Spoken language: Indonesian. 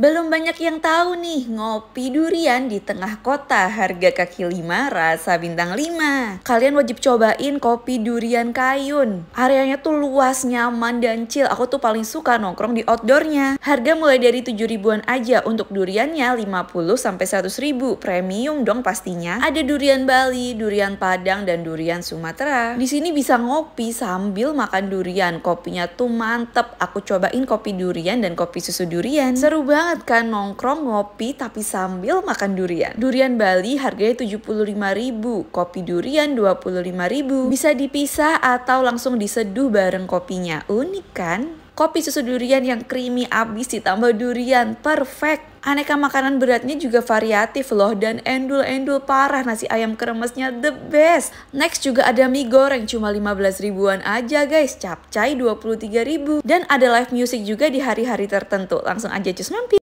Belum banyak yang tahu nih, ngopi durian di tengah kota harga kaki lima rasa bintang lima Kalian wajib cobain kopi durian kayun. Areanya tuh luas, nyaman, dan chill. Aku tuh paling suka nongkrong di outdoornya. Harga mulai dari 7 ribuan aja untuk duriannya 50 sampai 100 ribu. Premium dong pastinya. Ada durian Bali, durian Padang, dan durian Sumatera. Di sini bisa ngopi sambil makan durian. Kopinya tuh mantep. Aku cobain kopi durian dan kopi susu durian. Seru banget banget kan nongkrong ngopi tapi sambil makan durian. Durian Bali harganya 75.000, kopi durian 25.000. Bisa dipisah atau langsung diseduh bareng kopinya. Unik kan? Kopi susu durian yang creamy abis ditambah durian, perfect. Aneka makanan beratnya juga variatif loh dan endul-endul parah nasi ayam kremesnya the best. Next juga ada mie goreng cuma 15 ribuan aja guys, capcay 23 ribu. Dan ada live music juga di hari-hari tertentu. Langsung aja cus mampir.